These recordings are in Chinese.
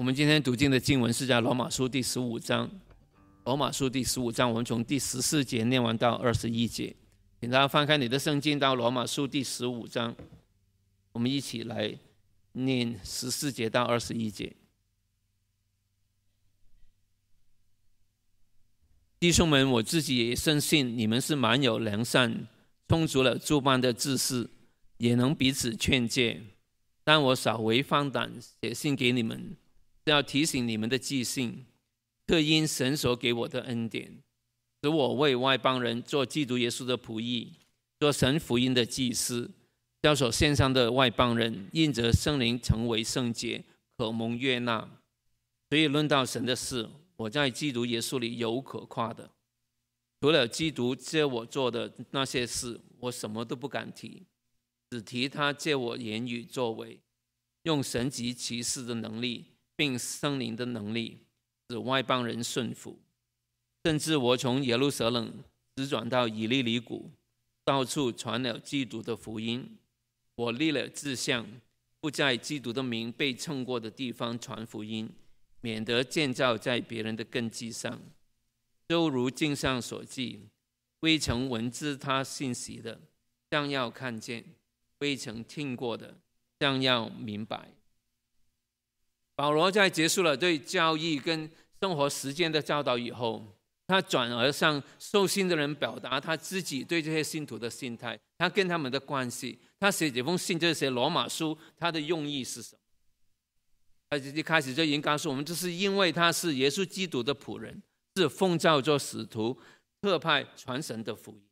我们今天读经的经文是在《罗马书》第十五章，《罗马书》第十五章，我们从第十四节念完到二十一节，请大家翻开你的圣经到《罗马书》第十五章，我们一起来念十四节到二十一节。弟兄们，我自己也深信你们是蛮有良善，充足了诸般的知识，也能彼此劝诫。但我稍微放胆写信给你们。要提醒你们的记性，特因神所给我的恩典，使我为外邦人做基督耶稣的仆役，做神福音的祭司，教所献上的外邦人印着圣灵成为圣洁，可蒙悦纳。所以论到神的事，我在基督耶稣里有可夸的，除了基督借我做的那些事，我什么都不敢提，只提他借我言语作为，用神及其事的能力。并生灵的能力，使外邦人顺服。甚至我从耶路撒冷直转到以利里谷，到处传了基督的福音。我立了志向，不在基督的名被称过的地方传福音，免得建造在别人的根基上。就如经上所记：未曾闻知他信息的，将要看见；未曾听过的，将要明白。保罗在结束了对教义跟生活实践的教导以后，他转而向受信的人表达他自己对这些信徒的心态，他跟他们的关系。他写这封信，这些罗马书，他的用意是什么？他一开始就已经告诉我们，这是因为他是耶稣基督的仆人，是奉召做使徒，特派传神的福音，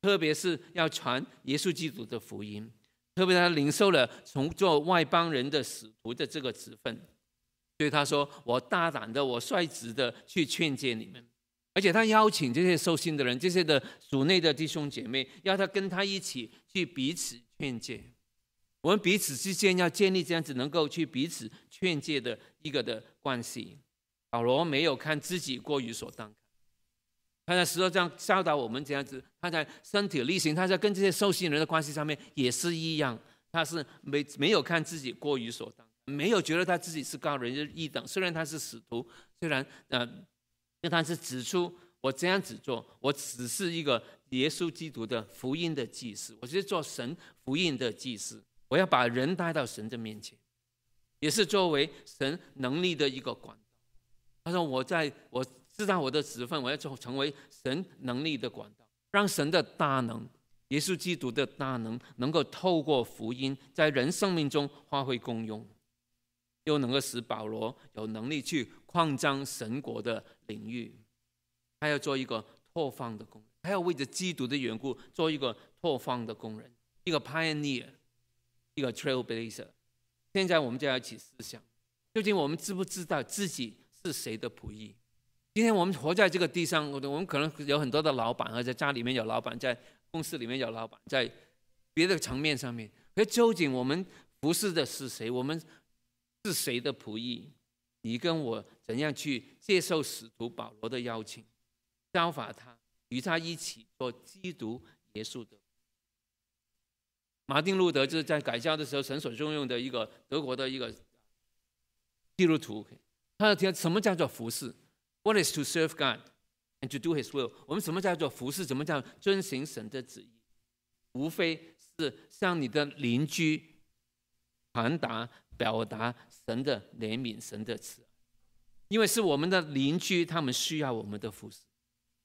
特别是要传耶稣基督的福音。特别他领受了从做外邦人的使徒的这个职分，所以他说：“我大胆的，我率直的去劝诫你们。”而且他邀请这些受信的人，这些的属内的弟兄姐妹，要他跟他一起去彼此劝诫。我们彼此之间要建立这样子，能够去彼此劝诫的一个的关系。保罗没有看自己过于所当。他在石头上教导我们这样子，他在身体力行，他在跟这些受信人的关系上面也是一样。他是没没有看自己过于所当，没有觉得他自己是高人一等。虽然他是使徒，虽然呃，因为他是指出我这样子做，我只是一个耶稣基督的福音的祭司，我是做神福音的祭司，我要把人带到神的面前，也是作为神能力的一个管道。他说我在我。知道我的职分，我要做成为神能力的管道，让神的大能、耶稣基督的大能，能够透过福音在人生命中发挥功用，又能够使保罗有能力去扩张神国的领域。他要做一个拓荒的工人，他要为着基督的缘故做一个拓荒的工人，一个 pioneer，一个 trailblazer。现在我们就要一起思想，究竟我们知不知道自己是谁的仆役？今天我们活在这个地上，我我们可能有很多的老板，而在家里面有老板，在公司里面有老板，在别的层面上面。可究竟我们服侍的是谁？我们是谁的仆役？你跟我怎样去接受使徒保罗的邀请，教法他与他一起做基督耶稣的？马丁路德就是在改教的时候，神所重用的一个德国的一个基督徒，他要听什么叫做服侍？What is to serve God and to do His will？我们什么叫做服侍？什么叫遵循神的旨意？无非是向你的邻居传达、表达神的怜悯、神的慈爱。因为是我们的邻居，他们需要我们的服侍。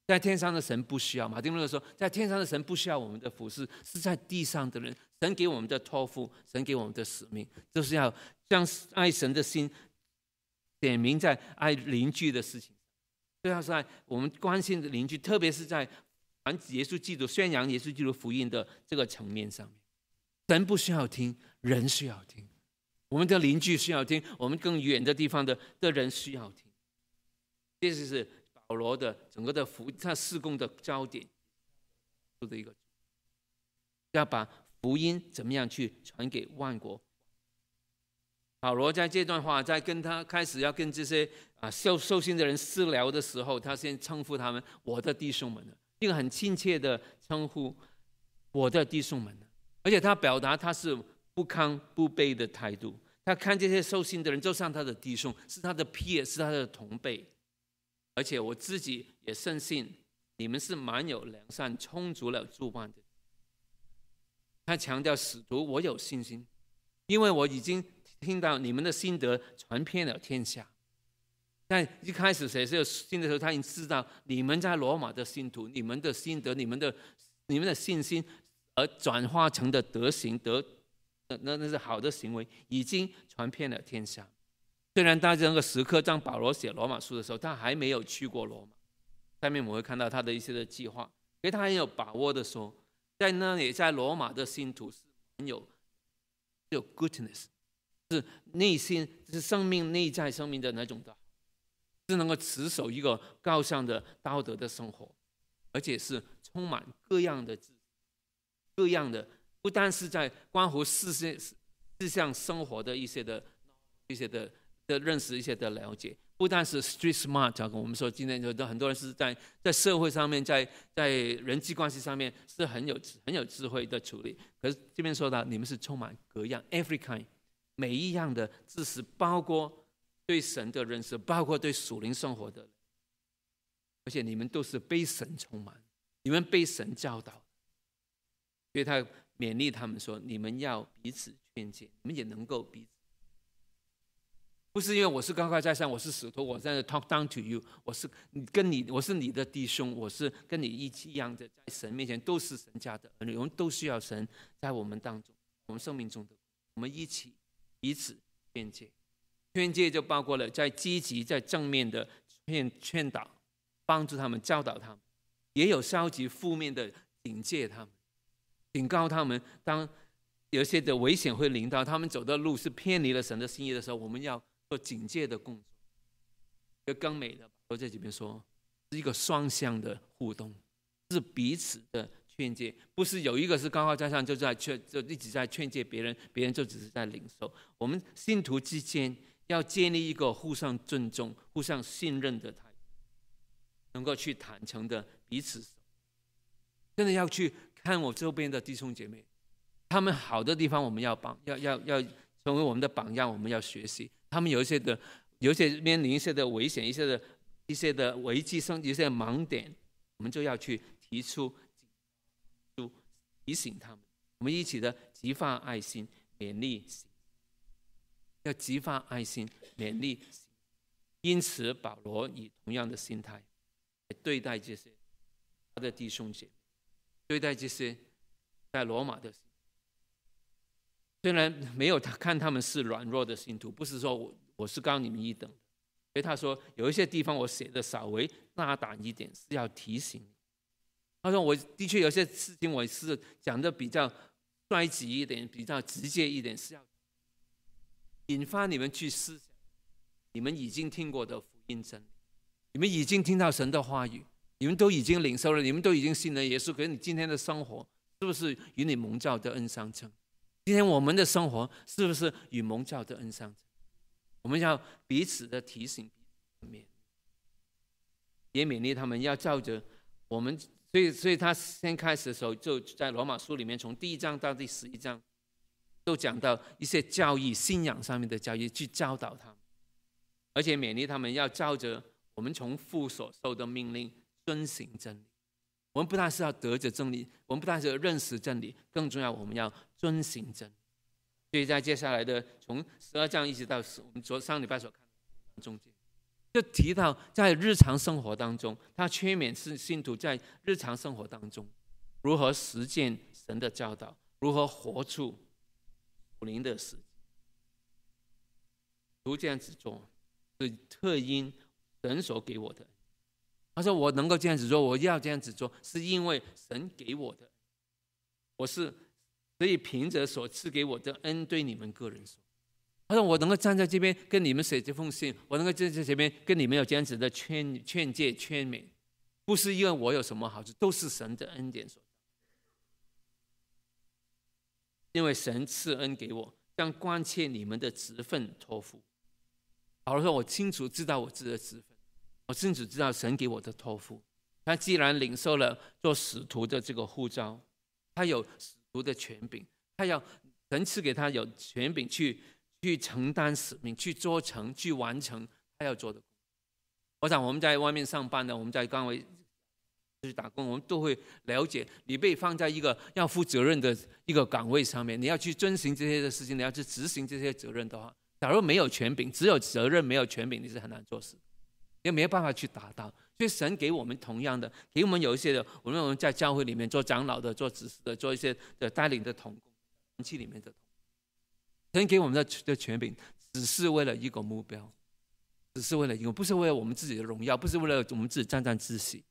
在天上的神不需要。马丁路德说：“在天上的神不需要我们的服侍，是在地上的人。神给我们的托付，神给我们的使命，就是要将爱神的心点明在爱邻居的事情。”就要在我们关心的邻居，特别是在传耶稣基督、宣扬耶稣基督福音的这个层面上面，神不需要听，人需要听，我们的邻居需要听，我们更远的地方的的人需要听，这就是保罗的整个的福，他施工的焦点做的一个，要把福音怎么样去传给万国。保罗在这段话，在跟他开始要跟这些啊受受信的人私聊的时候，他先称呼他们“我的弟兄们”一个很亲切的称呼，“我的弟兄们”，而且他表达他是不亢不卑的态度。他看这些受信的人就像他的弟兄，是他的 peer，是他的同辈。而且我自己也深信你们是蛮有良善、充足了住望的。他强调使徒，我有信心，因为我已经。听到你们的心得传遍了天下，在一开始写这个信的时候，他已经知道你们在罗马的信徒，你们的心得，你们的你们的信心，而转化成的德行，德，那那是好的行为，已经传遍了天下。虽然在这个时刻，当保罗写罗马书的时候，他还没有去过罗马，下面我们会看到他的一些的计划，所以他很有把握的说，在那里，在罗马的信徒是有有 goodness。是内心，是生命内在生命的那种的，是能够持守一个高尚的道德的生活，而且是充满各样的、各样的。不单是在关乎世事、世向生活的一些的、一些的的认识、一些的了解，不单是 street smart，我们说今天的很多人是在在社会上面、在在人际关系上面是很有很有智慧的处理。可是这边说到你们是充满各样，every kind。每一样的知识，包括对神的认识，包括对属灵生活的，而且你们都是被神充满，你们被神教导，所以他勉励他们说：“你们要彼此劝诫，你们也能够彼此。”不是因为我是高高在上，我是使徒，我在 talk down to you，我是跟你，我是你的弟兄，我是跟你一起一样的，在神面前都是神家的，我们都需要神在我们当中，我们生命中的，我们一起。彼此劝界，劝界就包括了在积极、在正面的劝劝导，帮助他们、教导他们；也有消极、负面的警戒他们，警告他们。当有些的危险会临到，他们走的路是偏离了神的心意的时候，我们要做警戒的工作。就更美的，我在这边说，是一个双向的互动，是彼此的。劝诫不是有一个是高高在上，就在劝，就一直在劝诫别人，别人就只是在领受。我们信徒之间要建立一个互相尊重、互相信任的态度，能够去坦诚的彼此。真的要去看我周边的弟兄姐妹，他们好的地方我们要帮，要要要成为我们的榜样，我们要学习。他们有一些的，有些面临一些的危险，一些的，一些的危机上，一些盲点，我们就要去提出。提醒他们，我们一起的激发爱心，勉励要激发爱心，勉励因此，保罗以同样的心态来对待这些他的弟兄姐，对待这些在罗马的。虽然没有他看他们是软弱的信徒，不是说我我是高你们一等，所以他说有一些地方我写的稍微大胆一点，是要提醒。他说：“我的确有些事情，我是讲的比较衰竭一点，比较直接一点，是要引发你们去思想。你们已经听过的福音真理，你们已经听到神的话语，你们都已经领受了，你们都已经信了耶稣。可是你今天的生活，是不是与你蒙召的恩相称？今天我们的生活，是不是与蒙召的恩相称？我们要彼此的提醒，勉也勉励他们要照着我们。”所以，所以他先开始的时候，就在罗马书里面，从第一章到第十一章，都讲到一些教义、信仰上面的教义，去教导他们，而且勉励他们要照着我们从父所受的命令遵行真理。我们不但是要得着真理，我们不但是要认识真理，更重要我们要遵行真理。所以在接下来的从十二章一直到我们昨上礼拜所看中间。就提到在日常生活当中，他催勉是信徒在日常生活当中如何实践神的教导，如何活出灵的实。如这样子做，是特因神所给我的。他说：“我能够这样子做，我要这样子做，是因为神给我的。我是所以凭着所赐给我的恩，对你们个人说。”他说：“我能够站在这边跟你们写这封信，我能够站在这边跟你们有这样子的劝劝诫劝勉，不是因为我有什么好处，都是神的恩典所。因为神赐恩给我，将关切你们的职分托付。保罗说：我清楚知道我自己的职分，我清楚知道神给我的托付。他既然领受了做使徒的这个护照，他有使徒的权柄，他要神赐给他有权柄去。”去承担使命，去做成，去完成他要做的工作。我想我们在外面上班的，我们在岗位去打工，我们都会了解，你被放在一个要负责任的一个岗位上面，你要去遵循这些的事情，你要去执行这些责任的话，假如没有权柄，只有责任没有权柄，你是很难做事，也没有办法去达到。所以神给我们同样的，给我们有一些的，我们我们在教会里面做长老的，做执事的，做一些的带领的同工器里面的。神给我们的的权柄，只是为了一个目标，只是为了一个，不是为了我们自己的荣耀，不是为了我们自己沾沾自喜，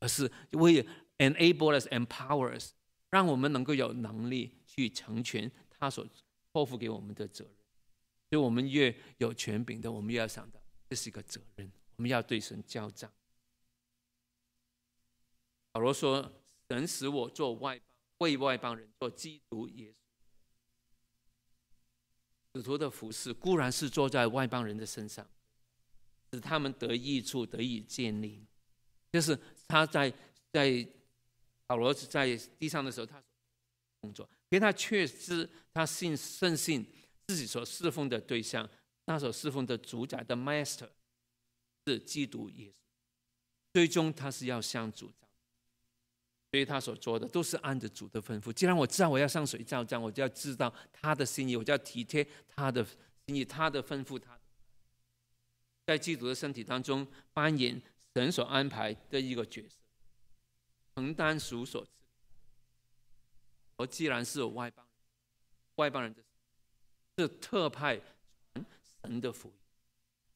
而是为了 enable us，empowers，让我们能够有能力去成全他所托付给我们的责任。所以，我们越有权柄的，我们越要想到，这是一个责任，我们要对神交账。保罗说：“神使我做外邦，为外邦人做基督也。”使徒的服饰固然是坐在外邦人的身上，使他们得益处、得以建立，就是他在在保罗在地上的时候，他工作，可他确知他信深信自己所侍奉的对象，那所侍奉的主宰的 master 是基督，也最终他是要向主。所以他所做的都是按着主的吩咐。既然我知道我要上水照章，我就要知道他的心意，我就要体贴他的心意，他的吩咐。他，在基督的身体当中扮演神所安排的一个角色，承担属所。我既然是外邦，外邦人的是特派传神的福音。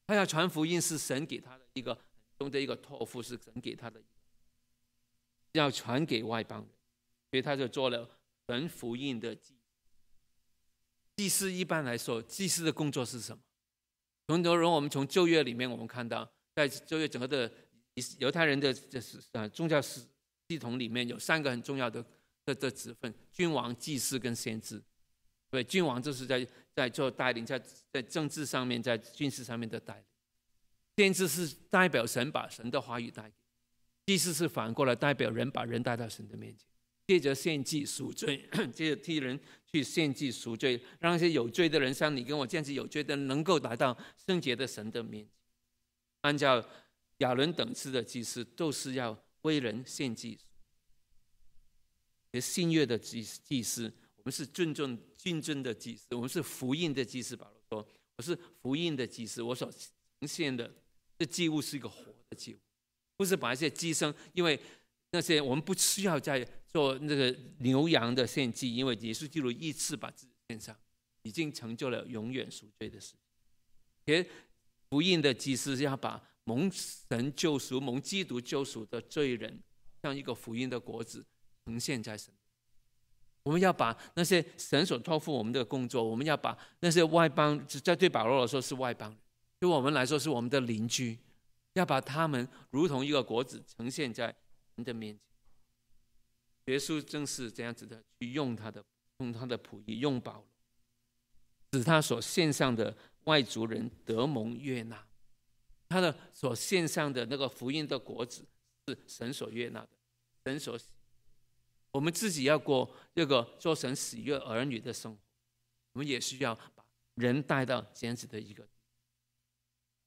他要传福音是神给他的一个中的一个托付，是神给他的。要传给外邦人，所以他就做了神福音的祭祭司。一般来说，祭司的工作是什么？从从我们从旧约里面，我们看到，在旧约整个的犹太人的这是啊宗教系系统里面，有三个很重要的的的职分：君王、祭司跟先知。对，君王就是在在做带领，在在政治上面，在军事上面的带领。先知是代表神把神的话语带给。祭司是反过来代表人把人带到神的面前，借着献祭赎罪，借着替人去献祭赎罪，让那些有罪的人，像你跟我这样子有罪的，能够达到圣洁的神的面前。按照亚伦等次的祭祀，都是要为人献祭；而新约的祭祭司，我们是尊重、敬尊的祭司，我们是福音的祭司。保罗说：“我是福音的祭司，我所呈现的这祭物是一个活的祭物。”不是把一些寄生，因为那些我们不需要再做那个牛羊的献祭，因为耶稣基督一次把自己献上，已经成就了永远赎罪的事。也福音的祭司要把蒙神救赎、蒙基督救赎的罪人，像一个福音的果子呈现在神。我们要把那些神所托付我们的工作，我们要把那些外邦，在对保罗来说是外邦人，对我们来说是我们的邻居。要把他们如同一个国子呈现在人的面前。耶稣正是这样子的去用他的，用他的仆役，用保罗，使他所献上的外族人得蒙悦纳。他的所献上的那个福音的国子是神所悦纳的，神所喜。我们自己要过这个做神喜悦儿女的生活，我们也需要把人带到这样子的一个，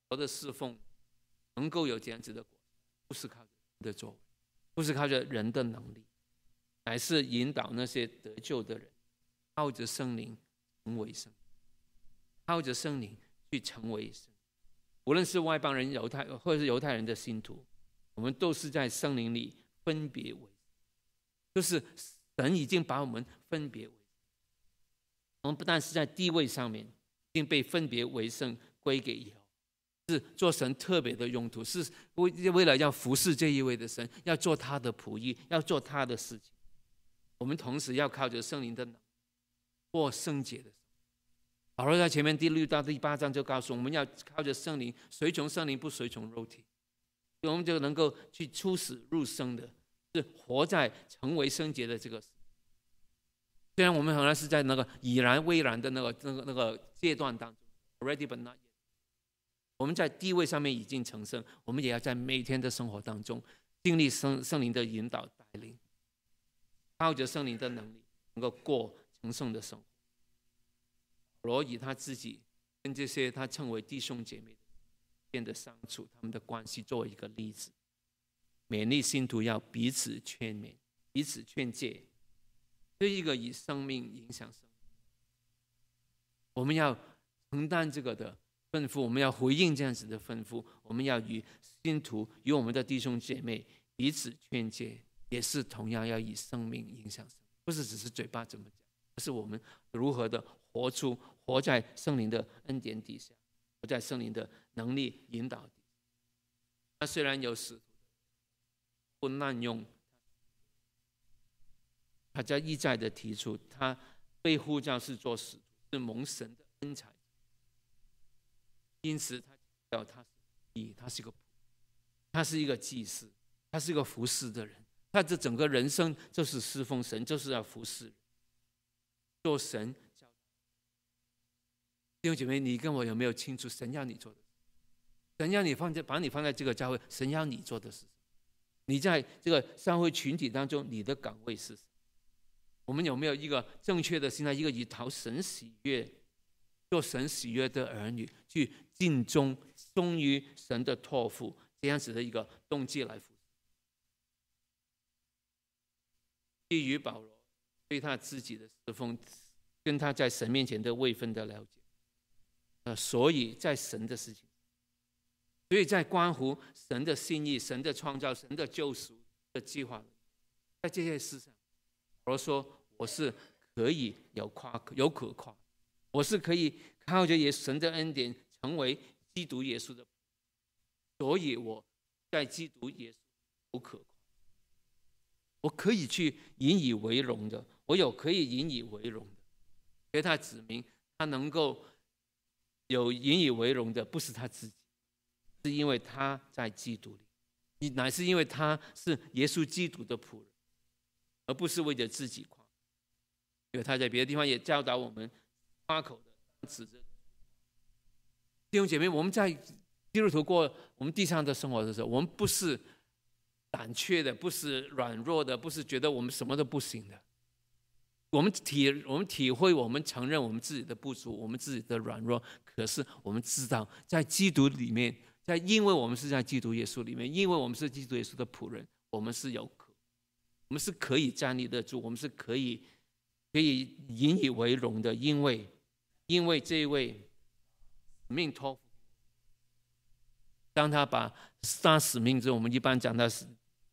我的侍奉。能够有这样子的果，不是靠的作为，不是靠着人的能力，乃是引导那些得救的人，靠着圣灵成为圣，靠着圣灵去成为圣。无论是外邦人、犹太，或者是犹太人的信徒，我们都是在圣灵里分别为，就是神已经把我们分别为。我们不但是在地位上面，并被分别为圣归给耶是做神特别的用途，是为为了要服侍这一位的神，要做他的仆役，要做他的事情。我们同时要靠着圣灵的脑，过圣洁的。保罗在前面第六到第八章就告诉我们要靠着圣灵，随从圣灵，不随从肉体，我们就能够去出死入生的，是活在成为圣洁的这个。虽然我们好像是在那个已然未然的那个那个那个阶段当中，ready but not yet。我们在地位上面已经成圣，我们也要在每天的生活当中经历圣圣灵的引导带领，靠着圣灵的能力，能够过成圣的生活。罗以他自己跟这些他称为弟兄姐妹变得相处他们的关系作为一个例子，勉励信徒要彼此劝勉、彼此劝诫，这一个以生命影响生命。我们要承担这个的。吩咐我们要回应这样子的吩咐，我们要与信徒、与我们的弟兄姐妹彼此劝诫，也是同样要以生命影响生命，不是只是嘴巴怎么讲，而是我们如何的活出、活在圣灵的恩典底下，活在圣灵的能力引导底下。他虽然有使徒，不滥用，他在一再的提出，他被呼叫是做使徒，是蒙神的恩才。因此，他叫他是祭，他是一个，他是一个祭司，他是一个服侍的人。他这整个人生就是侍奉神，就是要服侍。做神，弟兄姐妹，你跟我有没有清楚？神要你做的，神要你放在把你放在这个教会，神要你做的事，你在这个社会群体当中，你的岗位是？我们有没有一个正确的心态，一个以讨神喜悦、做神喜悦的儿女去？尽忠忠于神的托付，这样子的一个动机来服基于保罗对他自己的侍奉，跟他在神面前的位分的了解，呃，所以在神的事情，所以在关乎神的信义、神的创造、神的救赎的计划，在这些事上，保罗说我是可以有夸有可夸，我是可以靠着也神的恩典。成为基督耶稣的，所以我，在基督耶稣有可夸，我可以去引以为荣的，我有可以引以为荣的。为他指明他能够有引以为荣的，不是他自己，是因为他在基督里，乃是因为他是耶稣基督的仆人，而不是为着自己夸。因为他在别的地方也教导我们，夸口的指着。弟兄姐妹，我们在基督头过我们地上的生活的时候，我们不是胆怯的，不是软弱的，不是觉得我们什么都不行的。我们体我们体会，我们承认我们自己的不足，我们自己的软弱。可是我们知道，在基督里面，在因为我们是在基督耶稣里面，因为我们是基督耶稣的仆人，我们是有可，我们是可以站立得住，我们是可以可以引以为荣的，因为因为这一位。命托付，当他把杀死命，这我们一般讲他是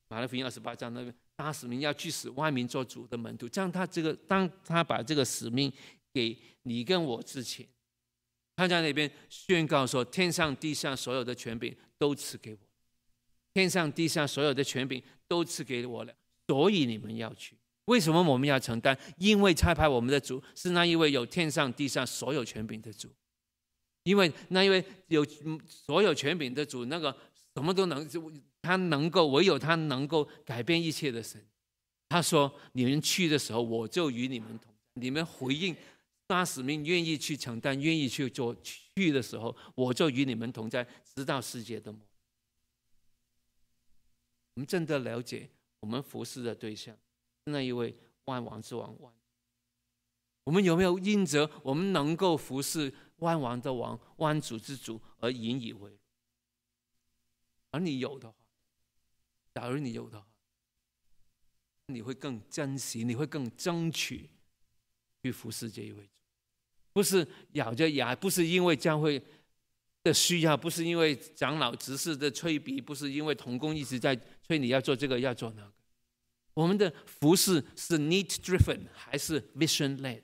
马拉福音二十八章那个杀死命，要去死，万民做主的门徒。将他这个，当他把这个使命给你跟我之前，他在那边宣告说：“天上地下所有的权柄都赐给我，天上地下所有的权柄都赐给我了。”所以你们要去，为什么我们要承担？因为差派我们的主是那一位有天上地上所有权柄的主。因为那一位有所有权柄的主，那个什么都能就他能够，唯有他能够改变一切的神。他说：“你们去的时候，我就与你们同在。你们回应大使命，愿意去承担，愿意去做。去的时候，我就与你们同在，直到世界的末。我们真的了解我们服侍的对象，那一位万王之王。”我们有没有因着我们能够服侍万王的王、万主之主而引以为？而你有的话，假如你有的话，你会更珍惜，你会更争取去服侍这一位主。不是咬着牙，不是因为教会的需要，不是因为长老执事的催逼，不是因为童工一直在催你要做这个要做那个。我们的服侍是 need driven 还是 mission led？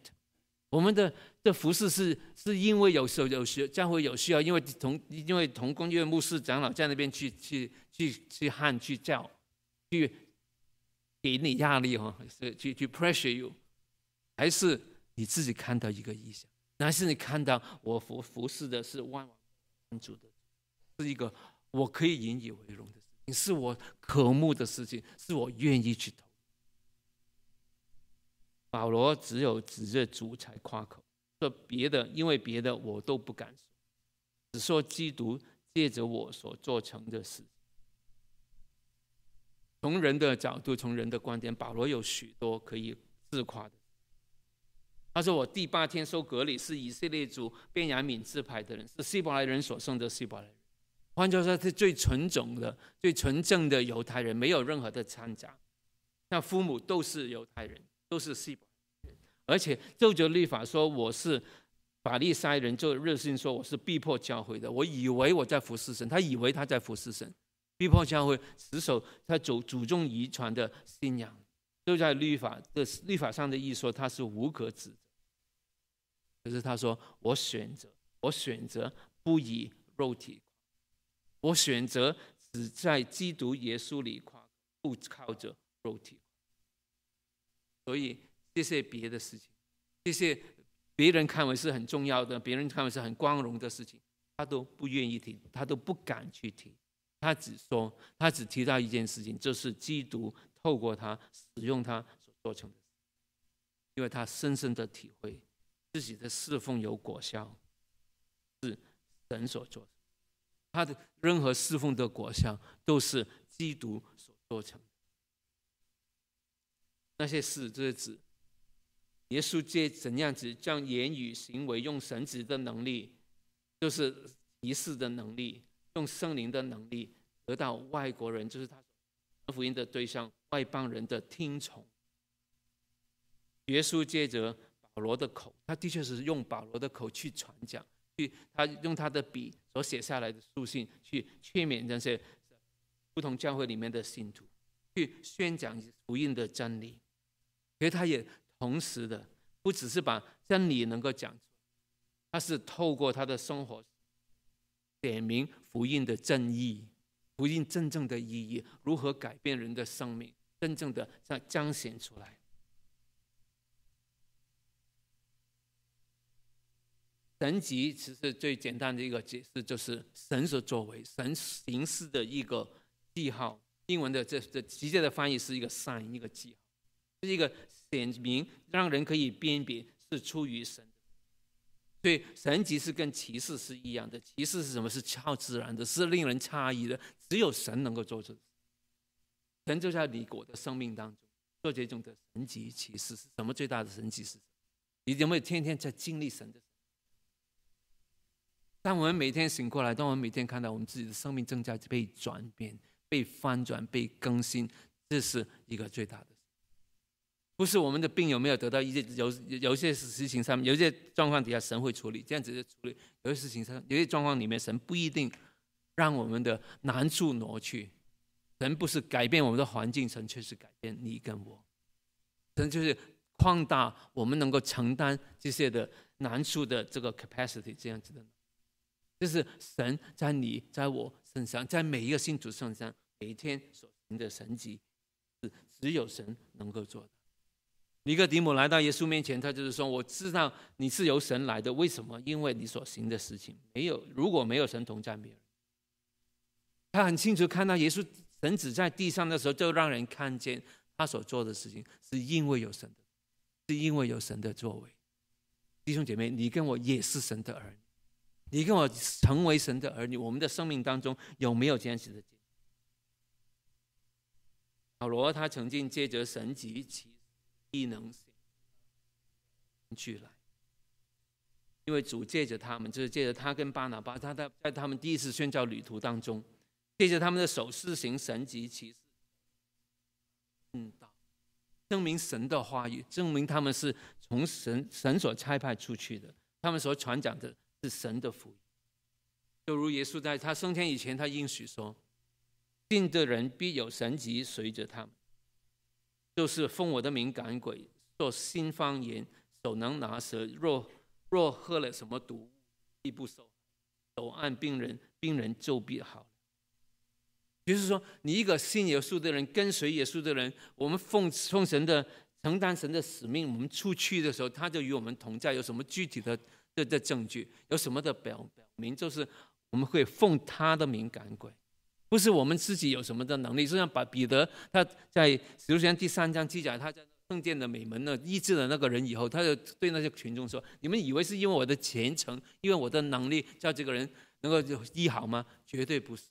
我们的的服饰是是因为有时候有需教会有需要，因为同因为同工、牧师、长老在那边去去去去喊、去叫、去给你压力哦，去去 pressure you，还是你自己看到一个意象，还是你看到我服服侍的是万万主的，是一个我可以引以为荣的事情，是我渴慕的事情，是我愿意去投。保罗只有指着主才夸口，说别的，因为别的我都不敢说，只说基督借着我所做成的事。从人的角度，从人的观点，保罗有许多可以自夸的。他说：“我第八天受隔离，是以色列族便雅敏自牌的人，是希伯来人所生的希伯来人，换句话说，是最纯种的、最纯正的犹太人，没有任何的掺杂，那父母都是犹太人。”都是 C，而且就着律法说我是法利赛人，就热心说我是逼迫教会的。我以为我在服侍神，他以为他在服侍神，逼迫教会，死守他祖祖宗遗传的信仰。就在律法的律法上的意思，他是无可指责。可是他说我选择，我选择不以肉体，我选择只在基督耶稣里夸，不靠着肉体。所以这些别的事情，这些别人看为是很重要的，别人看为是很光荣的事情，他都不愿意提，他都不敢去提，他只说他只提到一件事情，就是基督透过他使用他所做成的，因为他深深的体会自己的侍奉有果效，是神所做，他的任何侍奉的果效都是基督所做成。那些事就是指耶稣借怎样子将言语、行为用神职的能力，就是仪式的能力，用圣灵的能力，得到外国人，就是他福音的对象，外邦人的听从。耶稣借着保罗的口，他的确是用保罗的口去传讲，去他用他的笔所写下来的书信去劝勉那些不同教会里面的信徒，去宣讲福音的真理。所以他也同时的，不只是把真理能够讲出他是透过他的生活点明福音的正义，福音真正的意义如何改变人的生命，真正的将彰显出来。神级其实最简单的一个解释就是神所作为，神行事的一个记号。英文的这这直接的翻译是一个 “sign”，一个记号。这是一个显明，让人可以辨别是出于神对，所以神迹是跟骑士是一样的。骑士是什么？是超自然的，是令人诧异的。只有神能够做出。神就在你我的生命当中做这种的神骑士，是什么最大的神级是你有没有天天在经历神？的？当我们每天醒过来，当我们每天看到我们自己的生命正在被转变、被翻转、被更新，这是一个最大的。不是我们的病有没有得到一些有有些事情上有些状况底下神会处理，这样子的处理有些事情上有些状况里面神不一定让我们的难处挪去，神不是改变我们的环境，神却是改变你跟我，神就是扩大我们能够承担这些的难处的这个 capacity，这样子的，就是神在你在我身上，在每一个信徒身上每一天所行的神迹，是只有神能够做的。尼哥底母来到耶稣面前，他就是说：“我知道你是由神来的，为什么？因为你所行的事情没有如果没有神同在，有。”他很清楚看到耶稣神子在地上的时候，就让人看见他所做的事情是因为有神的，是因为有神的作为。弟兄姐妹，你跟我也是神的儿女，你跟我成为神的儿女，我们的生命当中有没有样子的经保罗他曾经借着神及其异能性聚来，因为主借着他们，就是借着他跟巴拿巴，他在在他们第一次宣教旅途当中，借着他们的手势型神级，其示，证道，证明神的话语，证明他们是从神神所差派出去的，他们所传讲的是神的福音。就如耶稣在他升天以前，他应许说：“信的人必有神迹随着他们。”就是奉我的敏感鬼做新方言，手能拿舌，若若喝了什么毒，必不守，手按病人，病人就必好。就是说，你一个信耶稣的人，跟随耶稣的人，我们奉奉神的承担神的使命，我们出去的时候，他就与我们同在。有什么具体的的证据？有什么的表表明？就是我们会奉他的敏感鬼。不是我们自己有什么的能力，就像把彼得他在《使徒行传》第三章记载，他在圣殿的美门呢医治了那个人以后，他就对那些群众说：“你们以为是因为我的虔诚，因为我的能力叫这个人能够医好吗？绝对不是，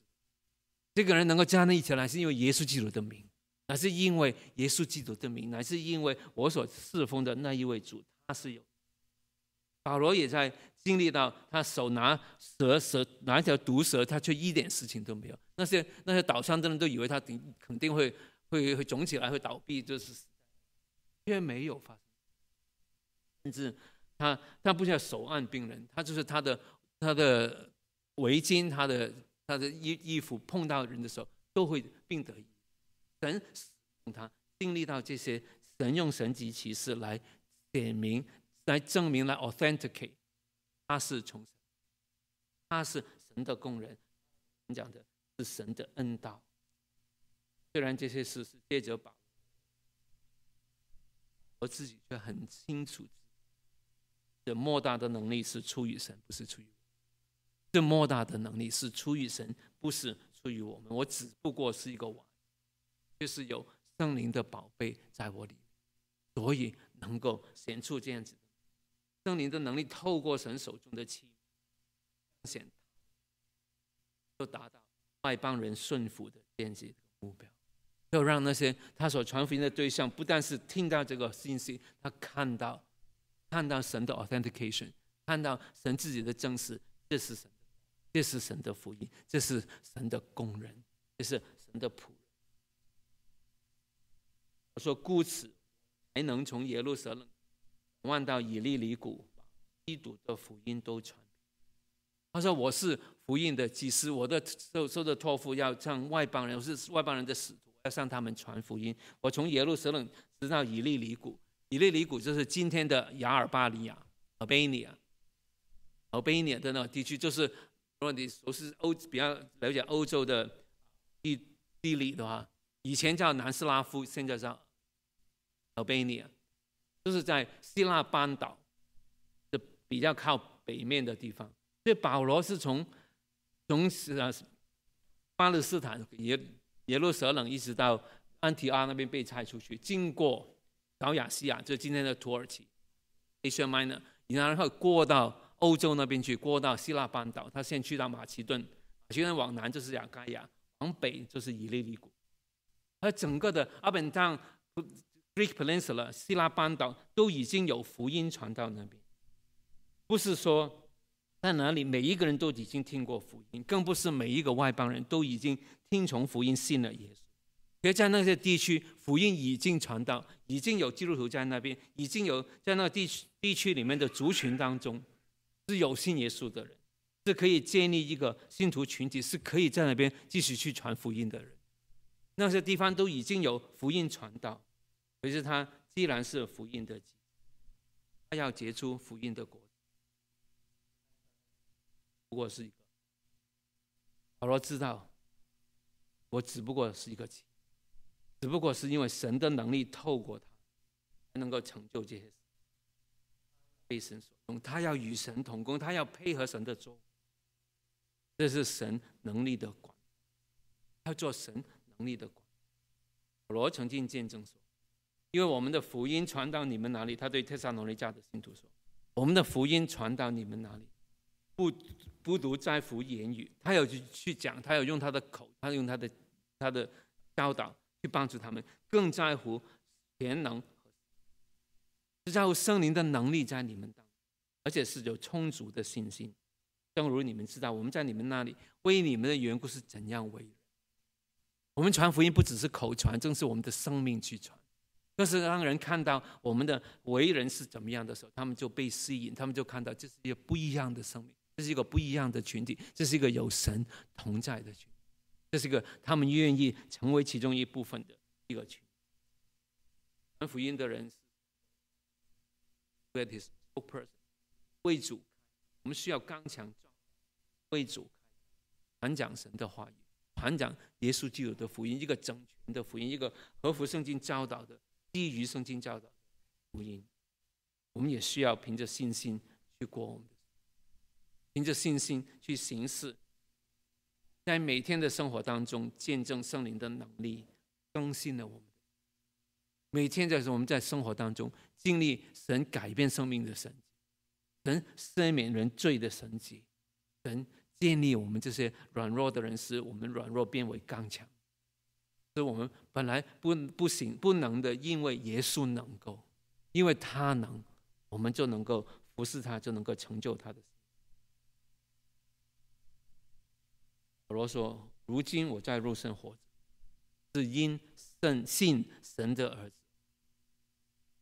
这个人能够站立一起来，是因为耶稣基督的名，乃是因为耶稣基督的名，乃是因为我所侍奉的那一位主，他是有。”保罗也在。经历到他手拿蛇蛇拿一条毒蛇，他却一点事情都没有。那些那些岛上的人都以为他肯肯定会会会肿起来会倒闭，就是却没有发生。甚至他他不叫手按病人，他就是他的他的围巾，他的他的衣衣服碰到人的时候都会病得神神他经历到这些神用神级骑士来点名来证明来 a u t h e n t i c a t e 他是从，他是神的工人，讲的是神的恩道。虽然这些事是借着宝，我自己却很清楚，这莫大的能力是出于神，不是出于我。这莫大的能力是出于神，不是出于我们。我只不过是一个瓦，就是有圣灵的宝贝在我里，所以能够显出这样子。圣灵的能力透过神手中的器显，就达到外邦人顺服的边界目标，要让那些他所传福音的对象，不但是听到这个信息，他看到，看到神的 authentication，看到神自己的证实，这是神，这是神的福音，这是神的工人，这是神的仆人。我说，故此，才能从耶路撒冷。望到以利里古，一督的福音都传。他说：“我是福音的祭司，我的受受的托付要向外邦人，我是外邦人的使徒，要向他们传福音。我从耶路撒冷直到以利里古，以利里古就是今天的亚尔巴尼亚 （Albania）。” Albania 的那个地区，就是如果你熟悉欧比较了解欧洲的地地理的话，以前叫南斯拉夫，现在叫 Albania。就是在希腊半岛的比较靠北面的地方，所以保罗是从，从是啊巴勒斯坦耶耶路撒冷一直到安提阿那边被拆出去，经过小亚细亚，就是今天的土耳其，Asia Minor，然后过到欧洲那边去，过到希腊半岛，他先去到马其顿，其顿往南就是雅盖亚，往北就是以利里古，而整个的阿本藏。希腊半岛、希腊半岛都已经有福音传到那边，不是说在哪里每一个人都已经听过福音，更不是每一个外邦人都已经听从福音信了耶稣。别在那些地区，福音已经传到，已经有基督徒在那边，已经有在那个地区地区里面的族群当中是有信耶稣的人，是可以建立一个信徒群体，是可以在那边继续去传福音的人。那些地方都已经有福音传到。可是他既然是福音的，他要结出福音的果。我是一个保罗知道，我只不过是一个，只不过是因为神的能力透过他，才能够成就这些被神所用。他要与神同工，他要配合神的作，这是神能力的管，要做神能力的管。保罗曾经见证说。因为我们的福音传到你们哪里，他对特萨罗尼加的信徒说：“我们的福音传到你们哪里，不不独在乎言语，他有去去讲，他有用他的口，他用他的他的教导去帮助他们，更在乎潜能，是在乎圣灵的能力在你们当，而且是有充足的信心。正如你们知道，我们在你们那里为你们的缘故是怎样为。我们传福音不只是口传，正是我们的生命去传。”就是让人看到我们的为人是怎么样的时候，他们就被吸引，他们就看到这是一个不一样的生命，这是一个不一样的群体，这是一个有神同在的群，这是一个他们愿意成为其中一部分的一个群。传福音的人，是仆人为主，我们需要刚强壮，为主，传讲神的话语，传讲耶稣基督的福音，一个整全的福音，一个合乎圣经教导的。基于圣经教导福音，我们也需要凭着信心去过我们的，凭着信心去行事，在每天的生活当中见证圣灵的能力，更新了我们。每天在我们在生活当中经历神改变生命的神，能赦免人罪的神迹，能建立我们这些软弱的人，使我们软弱变为刚强。是我们本来不不行、不能的，因为耶稣能够，因为他能，我们就能够服侍他，就能够成就他的保罗说：“如今我在肉身活着，是因圣信神的儿子。”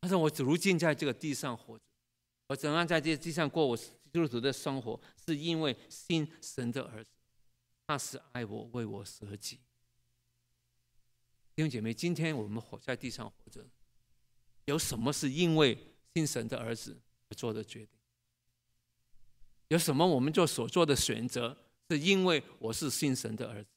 他说：“我如今在这个地上活着，我怎样在这个地上过我基督徒的生活，是因为信神的儿子，他是爱我，为我舍己。”弟兄姐妹，今天我们活在地上活着，有什么是因为信神的儿子而做的决定？有什么我们做所做的选择是因为我是信神的儿子？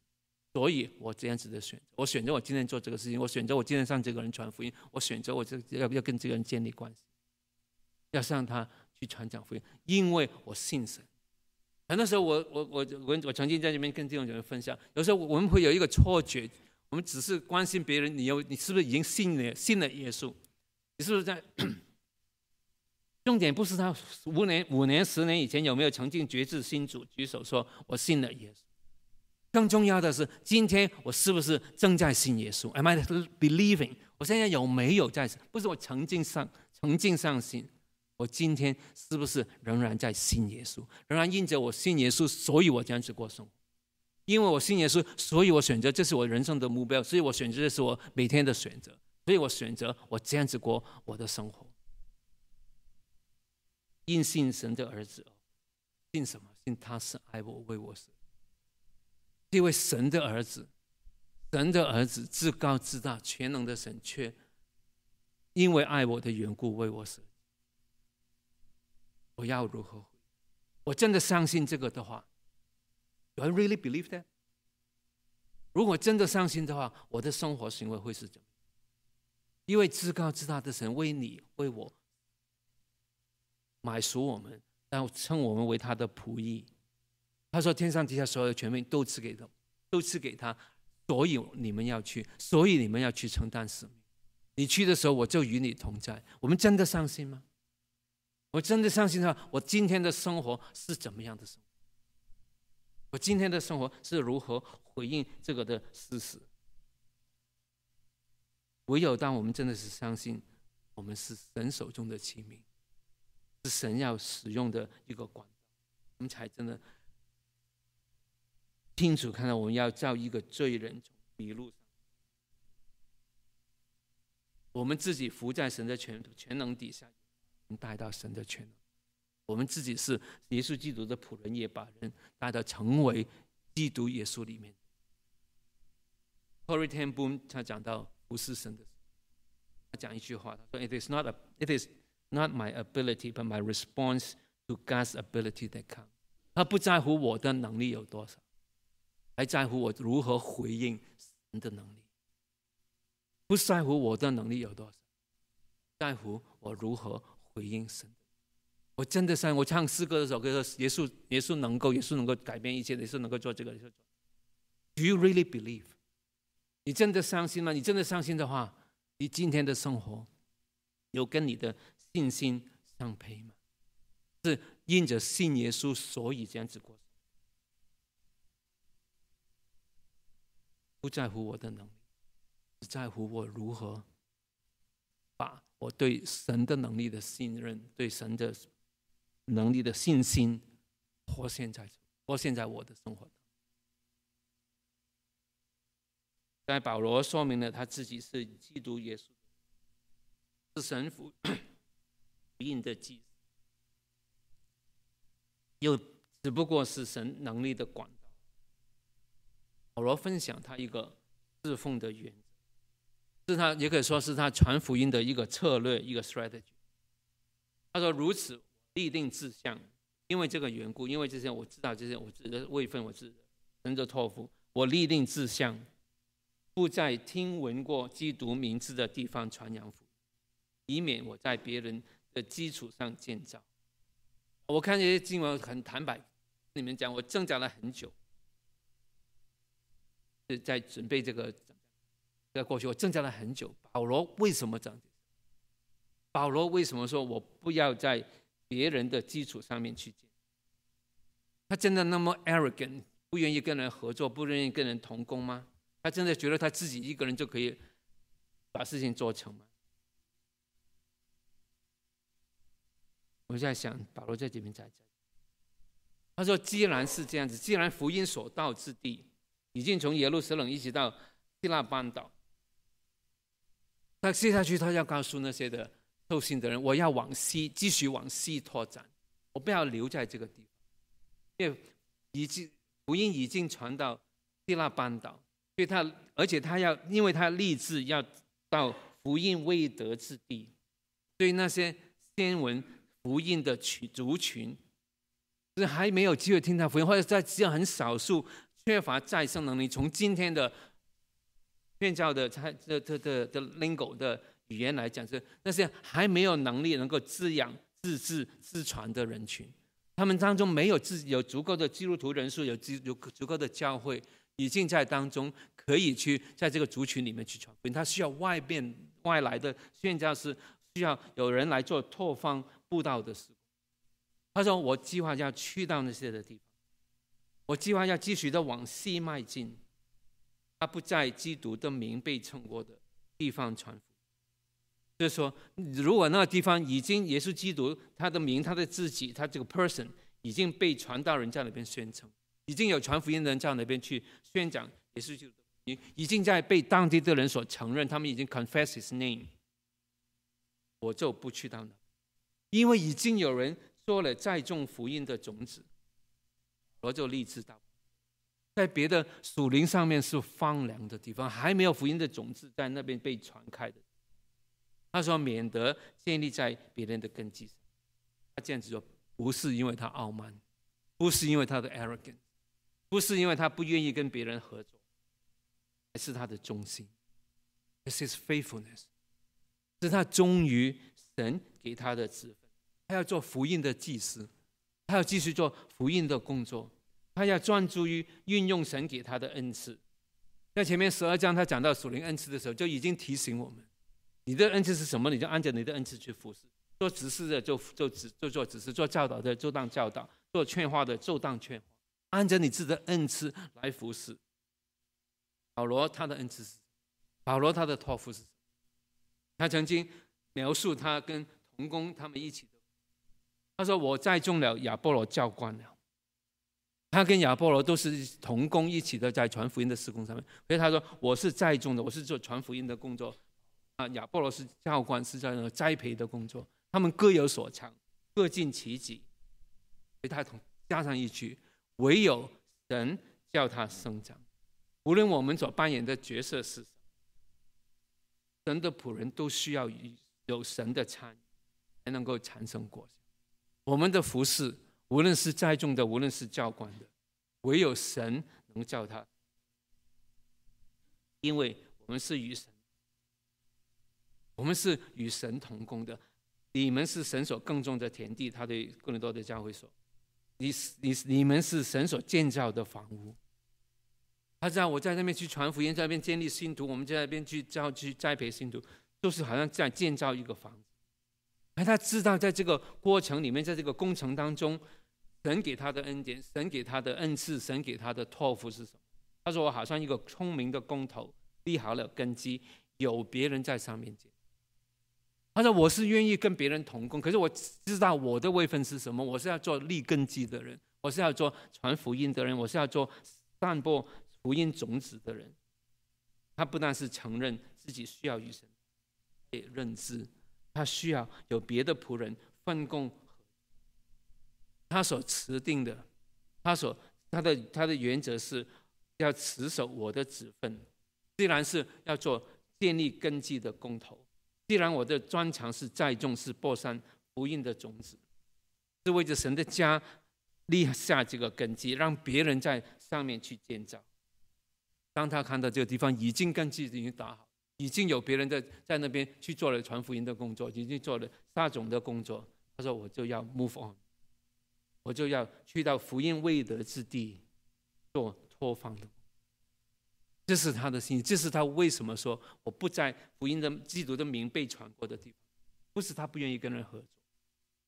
所以我这样子的选择，我选择我今天做这个事情，我选择我今天向这个人传福音，我选择我这要不要跟这个人建立关系，要向他去传讲福音，因为我信神。很多时候，我我我我我曾经在这边跟弟兄姐妹分享，有时候我们会有一个错觉。我们只是关心别人，你有你是不是已经信了信了耶稣？你是不是在？重点不是他五年五年十年以前有没有曾经觉志新主，举手说我信了耶稣。更重要的是，今天我是不是正在信耶稣？Am I believing？我现在有没有在？不是我曾经上曾经上信，我今天是不是仍然在信耶稣？仍然因着我信耶稣，所以我这样子过生。因为我信耶稣，所以我选择这是我人生的目标，所以我选择这是我每天的选择，所以我选择我这样子过我的生活。因信神的儿子信什么？信他是爱我为我死。因为神的儿子，神的儿子至高至大全能的神，却因为爱我的缘故为我死。我要如何？我真的相信这个的话。我 really believe that。如果真的伤心的话，我的生活行为会是怎么？因为至高至大的神为你为我买赎我们，然后称我们为他的仆役。他说：“天上地下所有的权柄都赐给他，都赐给他，所以你们要去，所以你们要去承担使命。你去的时候，我就与你同在。”我们真的伤心吗？我真的伤心的话，我今天的生活是怎么样的生活？我今天的生活是如何回应这个的事实？唯有当我们真的是相信，我们是神手中的器皿，是神要使用的一个管道，我们才真的清楚看到，我们要造一个罪人迷路上，我们自己伏在神的权全能底下，带到神的能。我们自己是耶稣基督的仆人，也把人带到成为基督耶稣里面。h o r i t a n Boom 他讲到不是神的他讲一句话：“他说 It is not a, it is not my ability, but my response to God's ability that comes.” 他不在乎我的能力有多少，还在乎我如何回应神的能力。不在乎我的能力有多少，在乎我如何回应神。我真的信，我唱诗歌的时候，可以说耶稣，耶稣能够，耶稣能够改变一切，耶稣能够做这个。Do you really believe？你真的相信吗？你真的相信的话，你今天的生活有跟你的信心相配吗？是因着信耶稣，所以这样子过。不在乎我的能力，只在乎我如何把我对神的能力的信任，对神的。能力的信心，活现在，活现在我的生活。在保罗说明了他自己是基督耶稣，是神福音的祭，又只不过是神能力的管道。保罗分享他一个侍奉的原则，是他也可以说是他传福音的一个策略，一个 strategy。他说：“如此。”立定志向，因为这个缘故，因为这些我知道，这些我知的位份，我知的。者托付，我立定志向，不在听闻过基督名字的地方传扬福音，以免我在别人的基础上建造。我看这些经文很坦白，里面讲我挣扎了很久，在准备这个。在过去我挣扎了很久。保罗为什么这样？保罗为什么说我不要在？别人的基础上面去建，他真的那么 arrogant，不愿意跟人合作，不愿意跟人同工吗？他真的觉得他自己一个人就可以把事情做成吗？我在想，保罗在这边在讲，他说：“既然是这样子，既然福音所到之地，已经从耶路撒冷一直到希腊半岛，那接下去他要告诉那些的。”受信的人，我要往西，继续往西拓展，我不要留在这个地方，因为已经福音已经传到希腊半岛，所以他而且他要，因为他立志要到福音未得之地，对那些先闻福音的群族群，是还没有机会听他福音，或者在只有很少数缺乏再生能力，从今天的。宣教的他这这的的 lingo 的语言来讲是那些还没有能力能够滋养自治自传的人群，他们当中没有自有足够的基督徒人数有足有足够的教会已经在当中可以去在这个族群里面去传音，他需要外边外来的宣教师，需要有人来做拓荒布道的事。他说我计划要去到那些的地方，我计划要继续的往西迈进。他不在基督的名被称过的地方传福音，就是说，如果那个地方已经也是基督，他的名、他的自己、他这个 person 已经被传到人家那边宣称，已经有传福音的人在那边去宣讲也是基督，已已经在被当地的人所承认，他们已经 confess his name。我就不去到那，因为已经有人说了栽种福音的种子，我就立志到。在别的属灵上面是荒凉的地方，还没有福音的种子在那边被传开的。他说：“免得建立在别人的根基上。”他这样子说：“不是因为他傲慢，不是因为他的 arrogance，不是因为他不愿意跟别人合作，而是他的忠心。This is faithfulness，是他忠于神给他的职分。他要做福音的祭司，他要继续做福音的工作。”他要专注于运用神给他的恩赐。在前面十二章，他讲到属灵恩赐的时候，就已经提醒我们：你的恩赐是什么，你就按照你的恩赐去服侍。做执事的就就执就做执事，做教导的就当教导，做劝化的就当劝化，按照你自己的恩赐来服侍。保罗他的恩赐是，保罗他的托付是，他曾经描述他跟童工他们一起的，他说：“我栽种了亚波罗教官了。”他跟亚波罗都是同工一起的，在传福音的施工上面。所以他说：“我是栽种的，我是做传福音的工作啊。”亚波罗是教官，是在那栽培的工作。他们各有所长，各尽其职。以他同加上一句：“唯有神叫他生长。”无论我们所扮演的角色是什么，神的仆人都需要有神的参与，才能够产生果我们的服饰无论是栽种的，无论是教官的，唯有神能教他，因为我们是与神，我们是与神同工的。你们是神所耕种的田地，他对哥林多的教会说：“你、你、你们是神所建造的房屋。”他知道我在那边去传福音，在那边建立信徒，我们在那边去教、去栽培信徒，都是好像在建造一个房子。而他知道，在这个过程里面，在这个工程当中。神给他的恩典，神给他的恩赐，神给他的托付是什么？他说：“我好像一个聪明的工头，立好了根基，有别人在上面建。”他说：“我是愿意跟别人同工，可是我知道我的位分是什么。我是要做立根基的人，我是要做传福音的人，我是要做散播福音种子的人。”他不但是承认自己需要与神被认知，他需要有别的仆人分工。他所持定的，他所他的他的原则是，要持守我的职分。既然是要做建立根基的工头，既然我的专长是栽种、是播山不硬的种子，是为着神的家立下这个根基，让别人在上面去建造。当他看到这个地方已经根基已经打好，已经有别人在在那边去做了传福音的工作，已经做了撒种的工作，他说我就要 move on。我就要去到福音未得之地，做托放的。这是他的心这是他为什么说我不在福音的基督的名被传过的地方，不是他不愿意跟人合作，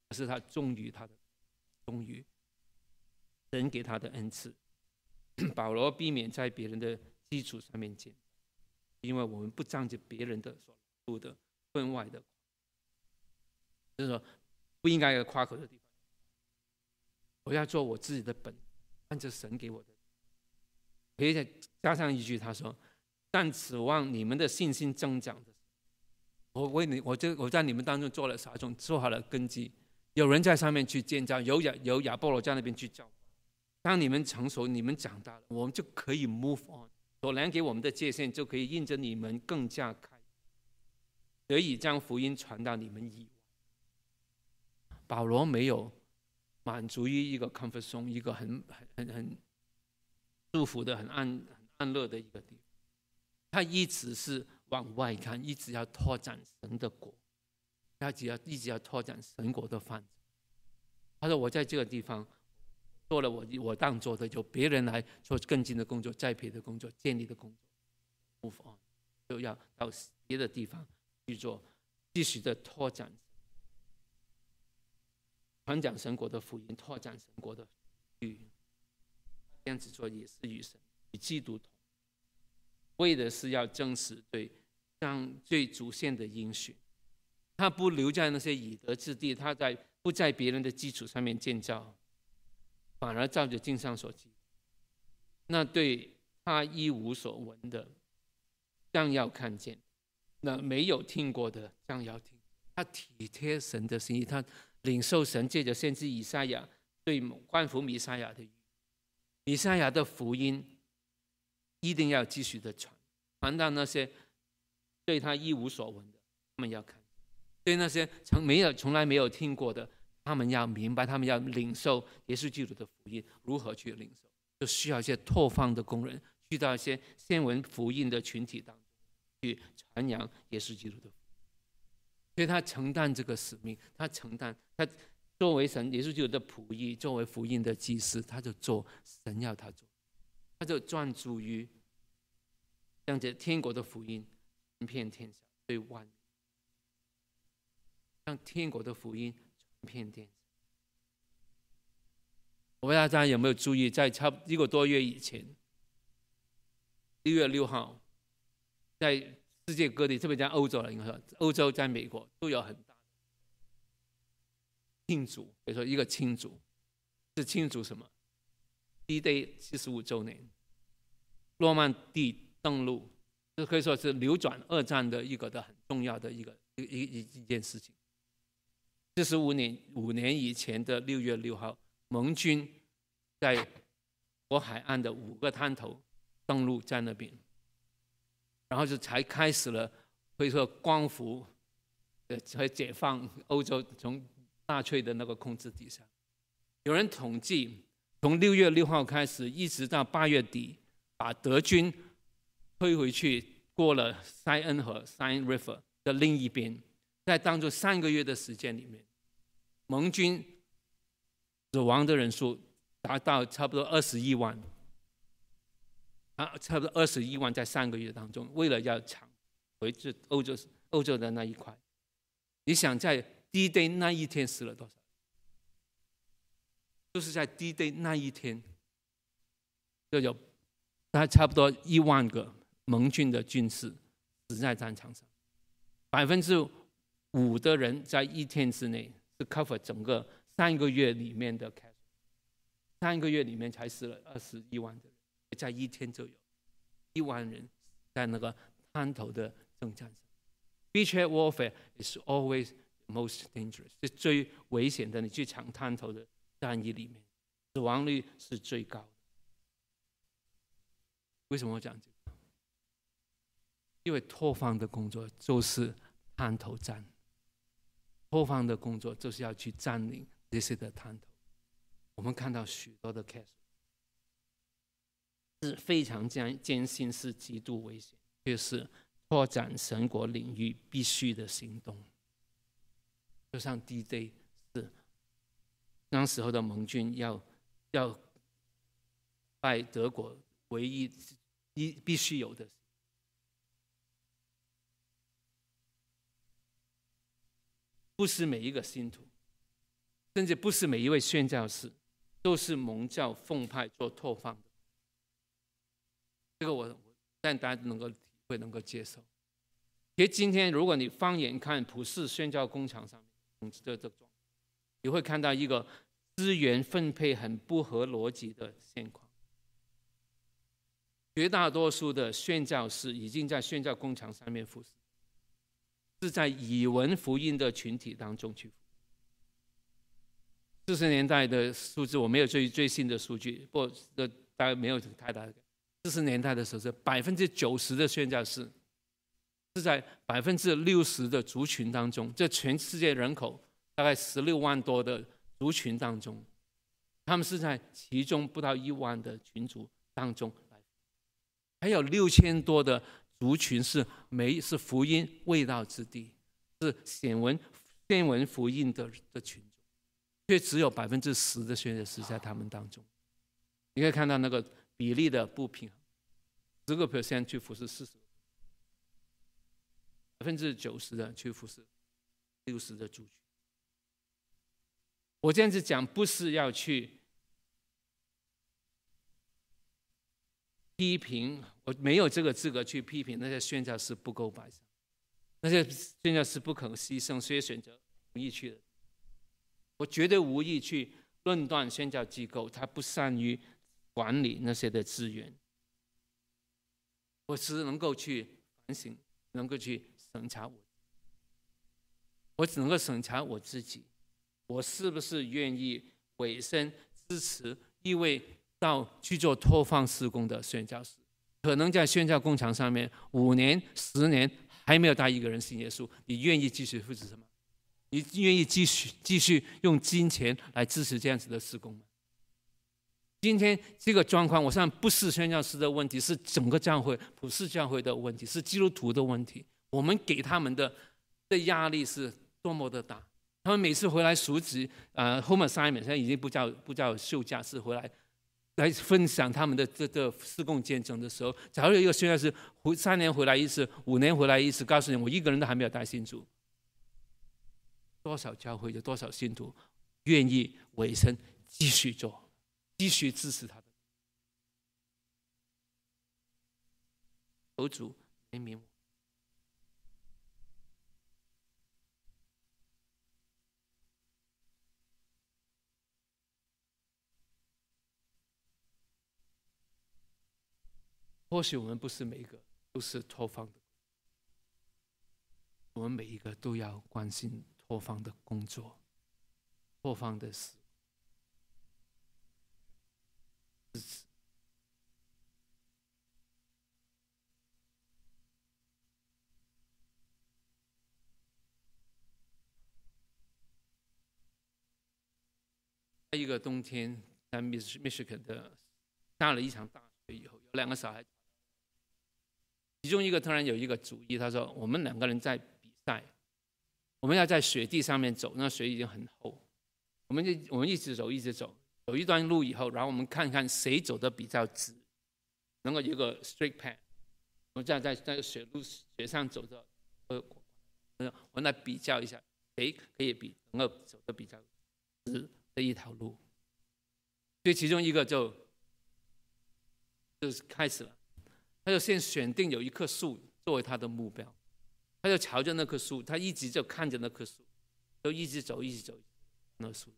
而是他忠于他的，忠于神给他的恩赐。保罗避免在别人的基础上面建，因为我们不仗着别人的所的分外的，就是说不应该有夸口的地方。我要做我自己的本，按着神给我的。可以再加上一句，他说：“但指望你们的信心增长的，我为你，我这我在你们当中做了啥种，做好了根基。有人在上面去建造，有亚有亚波罗在那边去教。当你们成熟，你们长大了，我们就可以 move on。所难给我们的界限，就可以印着你们更加开，得以将福音传到你们以。保罗没有。”满足于一个 comfort zone，一个很很很很舒服的、很安很安乐的一个地方，他一直是往外看，一直要拓展神的国，他只要一直要拓展神国的范畴。他说：“我在这个地方做了我我当做的，就别人来做更近的工作、栽培的工作、建立的工作，o 妨就要到别的地方去做，继续的拓展。”传讲神国的福音，拓展神国的福音，这样子做也是与神与基督同。为的是要证实对，让最主线的因许。他不留在那些以德之地，他在不在别人的基础上面建造，反而照着经上所记。那对他一无所闻的，将要看见；那没有听过的，将要听。他体贴神的心意，他。领受神借着先知以赛亚对万服弥赛亚的弥赛亚的福音，一定要继续的传，传到那些对他一无所闻的，他们要看；对那些从没有从来没有听过的，他们要明白，他们要领受耶稣基督的福音，如何去领受，就需要一些拓荒的工人，去到一些先闻福音的群体当中去传扬耶稣基督的。所以他承担这个使命，他承担他作为神耶稣基督的仆役，作为福音的祭司，他就做神要他做，他就专注于让这天国的福音传遍天下，对万让天国的福音传遍天下。我问大家有没有注意，在差一个多月以前，一月六号，在。世界各地，特别在欧洲了，应该说，欧洲在美国都有很大的庆祝。比如说，一个庆祝是庆祝什么？D-Day 七十五周年，诺曼底登陆，这可以说是扭转二战的一个的很重要的一个一一一件事情。四十五年，五年以前的六月六号，盟军在我海岸的五个滩头登陆在那边，然后就才开始了，会说光伏，呃，才解放欧洲从纳粹的那个控制底下。有人统计，从六月六号开始，一直到八月底，把德军推回去，过了塞恩河 s 恩 i n River） 的另一边，在当做三个月的时间里面，盟军死亡的人数达到差不多二十一万。啊，差不多二十一万在三个月当中，为了要抢回去欧洲、欧洲的那一块，你想在 Day 那一天死了多少？就是在 D Day 那一天就有，大概差不多一万个盟军的军士死在战场上，百分之五的人在一天之内是 cover 整个三个月里面的 c a 三个月里面才死了二十一万人。在一天左右，一万人在那个滩头的征战上，beachhead warfare is always most dangerous 是最危险的。你去抢滩头的战役里面，死亡率是最高的。为什么我讲这个？因为拓荒的工作就是滩头战，拓方的工作就是要去占领这些的滩头。我们看到许多的 case。是非常坚坚信是极度危险，就是拓展神国领域必须的行动。就像 DJ 是，那时候的盟军要要拜德国唯一一必须有的，不是每一个信徒，甚至不是每一位宣教士，都是盟教奉派做拓放。这个我但大家能够会能够接受。其实今天如果你放眼看普世宣教工厂上面的这种，你会看到一个资源分配很不合逻辑的现况。绝大多数的宣教士已经在宣教工厂上面服事，是在以文福音的群体当中去服四十年代的数字我没有最最新的数据，不这大概没有太大的。四十年代的时候，是百分之九十的宣教士是在百分之六十的族群当中，这全世界人口大概十六万多的族群当中，他们是在其中不到一万的群族当中，还有六千多的族群是没是福音未到之地，是显文见闻福音的的群却只有百分之十的宣教士在他们当中。你可以看到那个。比例的不平衡，十个 percent 去服侍四十，百分之九十的去服侍六十的族群。我这样子讲不是要去批评，我没有这个资格去批评那些宣教是不够白，那些宣教是不肯牺牲，所以选择同意去的。我绝对无意去论断宣教机构，他不善于。管理那些的资源，我只能够去反省，能够去审查我，我只能够审查我自己，我是不是愿意委身支持意味到去做托放施工的宣教师？可能在宣教工厂上面五年、十年还没有带一个人信耶稣，你愿意继续支什么？你愿意继续继续用金钱来支持这样子的施工吗？今天这个状况，我想不是宣教师的问题，是整个教会、普世教会的问题，是基督徒的问题。我们给他们的的压力是多么的大！他们每次回来述职，呃 h o m e assignment 现在已经不叫不叫休假，是回来来分享他们的这个施工见证的时候。假如有一个宣教师回三年回来一次，五年回来一次。告诉你，我一个人都还没有带信徒。多少教会有多少信徒愿意委身继续做？继续支持他。楼主，您明？或许我们不是每一个都是拓方的，我们每一个都要关心拓方的工作，拓方的事。一个冬天，在密密 a n 的下了一场大雪以后，有两个小孩，其中一个突然有一个主意，他说：“我们两个人在比赛，我们要在雪地上面走，那雪已经很厚，我们就我们一直走，一直走，走一段路以后，然后我们看看谁走的比较直，能够有个 straight path。我们这样在在雪路雪上走着，我来比较一下，谁可以比能够走的比较直。”这一条路，所以其中一个就就开始了。他就先选定有一棵树作为他的目标，他就朝着那棵树，他一直就看着那棵树，就一直走，一直走。那树，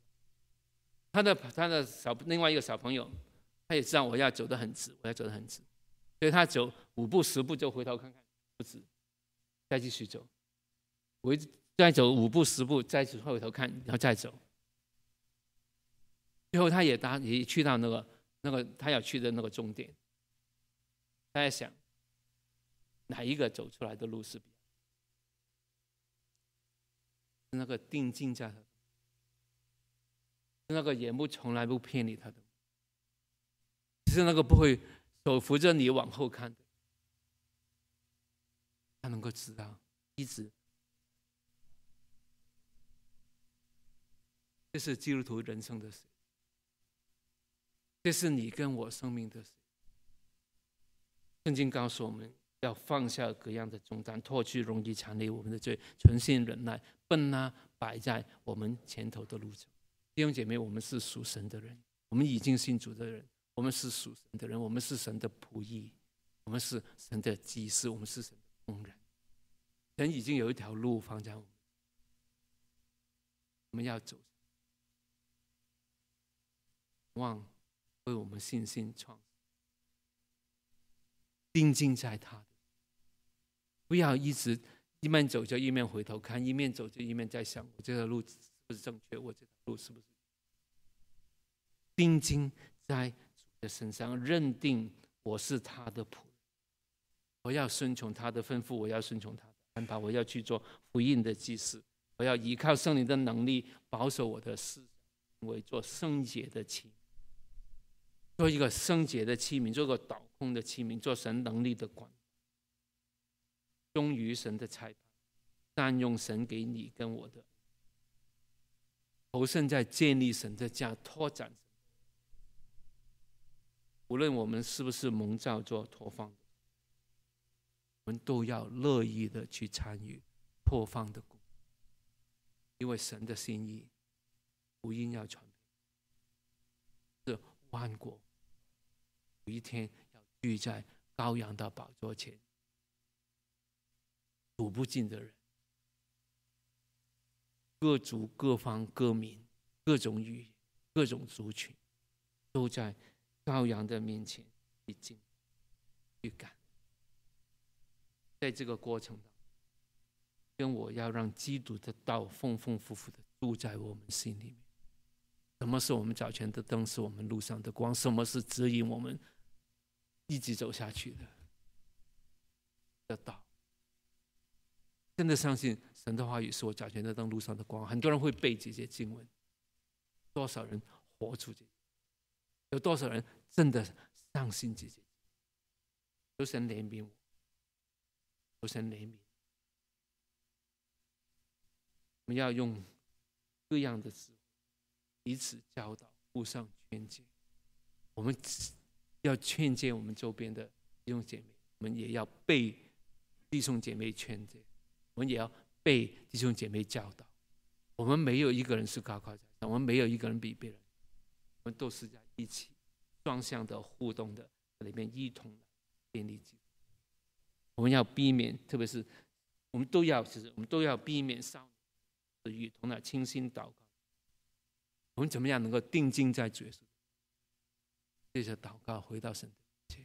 他的他的小另外一个小朋友，他也知道我要走得很直，我要走得很直，所以他走五步十步就回头看看，不止，再继续走，我再走五步十步，再再回头看，然后再走。最后，他也当，也去到那个那个他要去的那个终点。他在想，哪一个走出来的路是那个定静在？那个眼目从来不偏离他的，是那个不会手扶着你往后看的。他能够知道一直，这是基督徒人生的事。这是你跟我生命的圣经，告诉我们要放下各样的重担，脱去容易缠累我们的罪，存心忍耐，奔呐摆在我们前头的路程。弟兄姐妹，我们是属神的人，我们已经信主的人，我们是属神的人，我们是神的仆役，我们是神的祭司，我们是神的工人。神已经有一条路放在我们，我们要走，望。为我们信心，创定睛在他，不要一直一面走就一面回头看，一面走就一面在想我这条路是不是正确？我这条路是不是定睛在的身上，认定我是他的仆，我要顺从他的吩咐，我要顺从他的安排，我要去做福音的祭司，我要依靠圣灵的能力保守我的思想，为做圣洁的情。做一个圣洁的器皿，做个导控的器皿，做神能力的管，忠于神的判，善用神给你跟我的，投身在建立神的家、拓展。无论我们是不是蒙召做拓放，我们都要乐意的去参与破放的工因为神的心意，福音要传，是万国。有一天要聚在羔羊的宝座前，数不尽的人，各族、各方、各民、各种语、各种族群，都在羔羊的面前敬、去感。在这个过程当中，跟我要让基督的道丰丰富富的住在我们心里面。什么是我们脚前的灯，是我们路上的光？什么是指引我们？一直走下去的，的道，真的相信神的话语是我掌权的灯路上的光。很多人会背这些经文，多少人活出去，有多少人真的相信这些？求神怜悯我，求神怜悯。我们要用各样的词彼此教导，互相劝解。我们。要劝诫我们周边的弟兄姐妹，我们也要被弟兄姐妹劝诫，我们也要被弟兄姐妹教导。我们没有一个人是高高在上，我们没有一个人比别人，我们都是在一起双向的互动的里面一同建立基督。我们要避免，特别是我们都要，其是我们都要避免少女与同的清新祷告。我们怎么样能够定睛在色？这些祷告回到神的面前，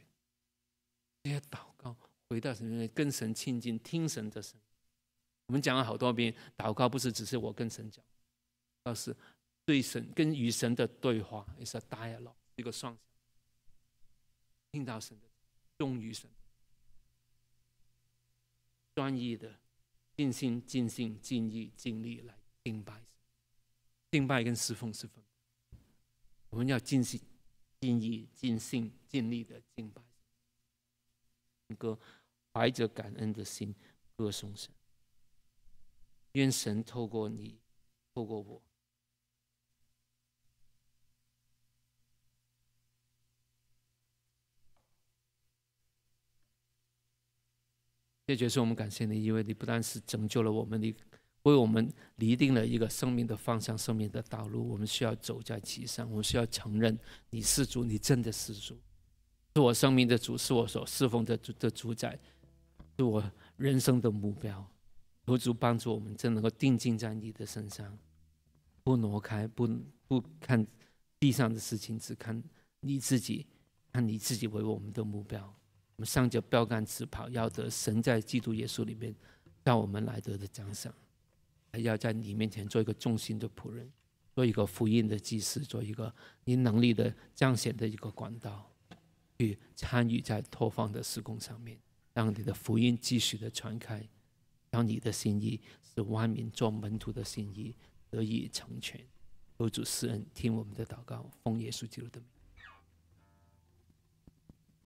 这些祷告回到神跟神亲近，听神的声音。我们讲了好多遍，祷告不是只是我跟神讲，而是对神跟与神的对话，也是 dialog 一个双向，听到神的忠于神，专一的尽心尽心尽意尽力来敬拜，敬拜跟侍奉是分。我们要尽心。尽意、尽心、尽力的敬拜，歌，怀着感恩的心歌颂神。愿神透过你，透过我，这就是我们感谢你，因为你不但是拯救了我们的。为我们厘定了一个生命的方向、生命的道路，我们需要走在其上。我们需要承认你是主，你真的是主，是我生命的主，是我所侍奉的主的主宰，是我人生的目标。佛主帮助我们，真能够定睛在你的身上，不挪开，不不看地上的事情，只看你自己，看你自己为我们的目标。我们上脚标杆直跑，要得神在基督耶稣里面到我们来得的奖赏。要在你面前做一个忠心的仆人，做一个福音的技师，做一个你能力的彰显的一个管道，去参与在托放的施工上面，让你的福音继续的传开，让你的心意是万民做门徒的心意得以成全。楼主，施恩，听我们的祷告，奉耶稣基督的名。